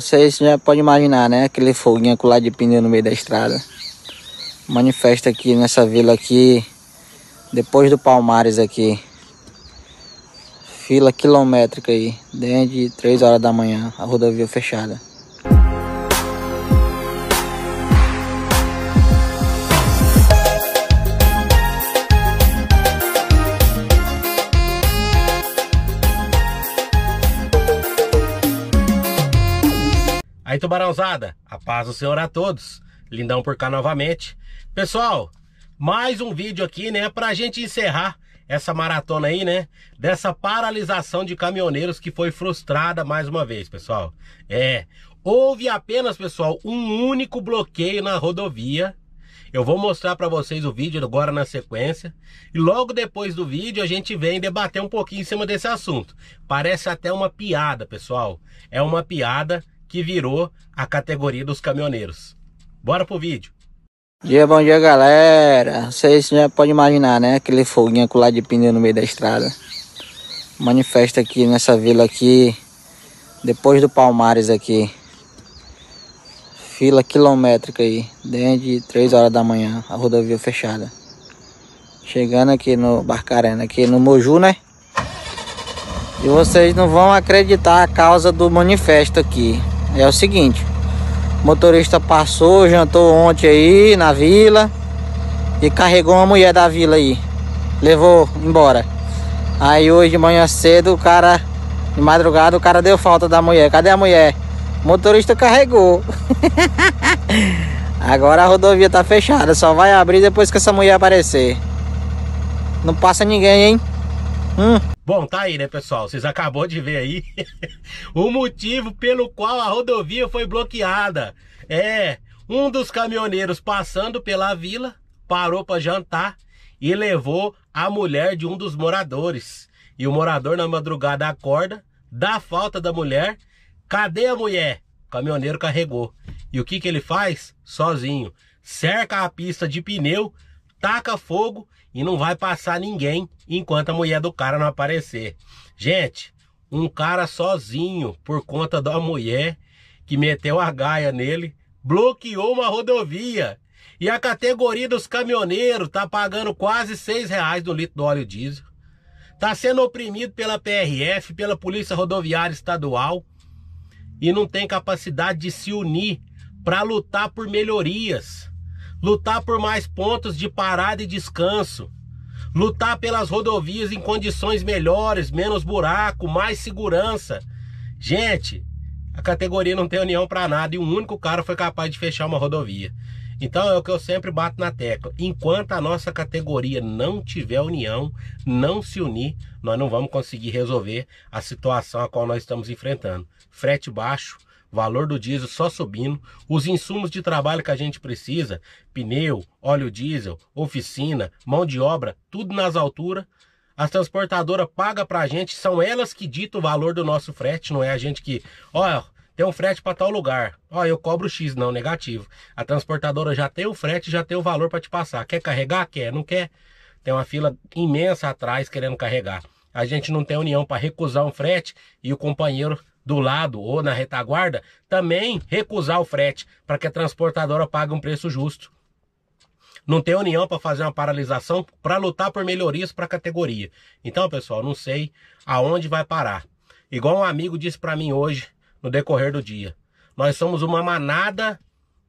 Vocês já podem imaginar, né? Aquele foguinho com lá de pneu no meio da estrada. Manifesta aqui nessa vila aqui, depois do Palmares aqui. Fila quilométrica aí, desde 3 horas da manhã, a rodovia fechada. Aí, tubarãozada, a paz do Senhor a todos. Lindão por cá novamente. Pessoal, mais um vídeo aqui, né, pra gente encerrar essa maratona aí, né, dessa paralisação de caminhoneiros que foi frustrada mais uma vez, pessoal. É, houve apenas, pessoal, um único bloqueio na rodovia. Eu vou mostrar para vocês o vídeo agora na sequência. E logo depois do vídeo a gente vem debater um pouquinho em cima desse assunto. Parece até uma piada, pessoal. É uma piada que virou a categoria dos caminhoneiros. Bora pro vídeo. Bom dia, bom dia galera. Vocês já podem imaginar, né? Aquele foguinho com lá de pneu no meio da estrada. Manifesta aqui nessa vila aqui, depois do Palmares aqui. Fila quilométrica aí, desde 3 horas da manhã, a rodovia fechada. Chegando aqui no Barcarena, aqui no Moju, né? E vocês não vão acreditar a causa do manifesto aqui é o seguinte. O motorista passou, jantou ontem aí na vila e carregou uma mulher da vila aí. Levou embora. Aí hoje de manhã cedo o cara, de madrugada, o cara deu falta da mulher. Cadê a mulher? O motorista carregou. Agora a rodovia tá fechada, só vai abrir depois que essa mulher aparecer. Não passa ninguém, hein? Hum. Bom, tá aí, né, pessoal? Vocês acabou de ver aí o motivo pelo qual a rodovia foi bloqueada. É, um dos caminhoneiros passando pela vila parou para jantar e levou a mulher de um dos moradores. E o morador na madrugada acorda, dá falta da mulher. Cadê a mulher? O caminhoneiro carregou. E o que que ele faz? Sozinho. Cerca a pista de pneu taca fogo e não vai passar ninguém enquanto a mulher do cara não aparecer. Gente, um cara sozinho por conta da mulher que meteu a gaia nele, bloqueou uma rodovia. E a categoria dos caminhoneiros tá pagando quase seis reais do litro do óleo diesel. Tá sendo oprimido pela PRF, pela Polícia Rodoviária Estadual e não tem capacidade de se unir para lutar por melhorias lutar por mais pontos de parada e descanso, lutar pelas rodovias em condições melhores, menos buraco, mais segurança. Gente, a categoria não tem união para nada e um único cara foi capaz de fechar uma rodovia. Então é o que eu sempre bato na tecla. Enquanto a nossa categoria não tiver união, não se unir, nós não vamos conseguir resolver a situação a qual nós estamos enfrentando. Frete baixo, valor do diesel só subindo, os insumos de trabalho que a gente precisa, pneu, óleo diesel, oficina, mão de obra, tudo nas alturas. As transportadoras pagam pra gente, são elas que ditam o valor do nosso frete, não é a gente que, ó, tem um frete para tal lugar. Ó, eu cobro X, não, negativo. A transportadora já tem o frete, já tem o valor para te passar. Quer carregar? Quer, não quer? Tem uma fila imensa atrás querendo carregar. A gente não tem união para recusar um frete e o companheiro do lado ou na retaguarda também recusar o frete para que a transportadora pague um preço justo. Não tem união para fazer uma paralisação para lutar por melhorias para a categoria. Então, pessoal, não sei aonde vai parar. Igual um amigo disse para mim hoje, no decorrer do dia. Nós somos uma manada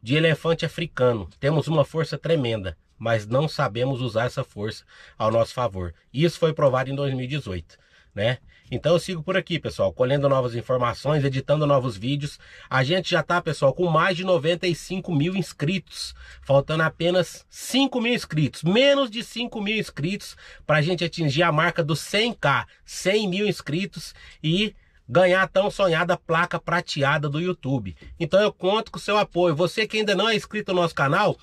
de elefante africano. Temos uma força tremenda, mas não sabemos usar essa força ao nosso favor. Isso foi provado em 2018 né? Então eu sigo por aqui, pessoal, colhendo novas informações, editando novos vídeos. A gente já tá, pessoal, com mais de 95 mil inscritos, faltando apenas 5 mil inscritos, menos de 5 mil inscritos para a gente atingir a marca dos 100k, 100 mil inscritos e ganhar a tão sonhada placa prateada do YouTube. Então eu conto com o seu apoio. Você que ainda não é inscrito no nosso canal,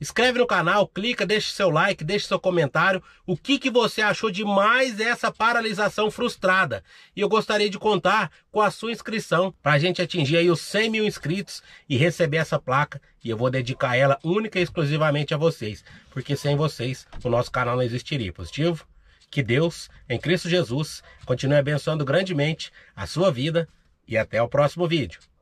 Inscreve no canal, clica, deixa seu like, deixa seu comentário. O que, que você achou de mais essa paralisação frustrada? E eu gostaria de contar com a sua inscrição para a gente atingir aí os 100 mil inscritos e receber essa placa. E eu vou dedicar ela única e exclusivamente a vocês, porque sem vocês o nosso canal não existiria. Positivo? Que Deus, em Cristo Jesus, continue abençoando grandemente a sua vida e até o próximo vídeo.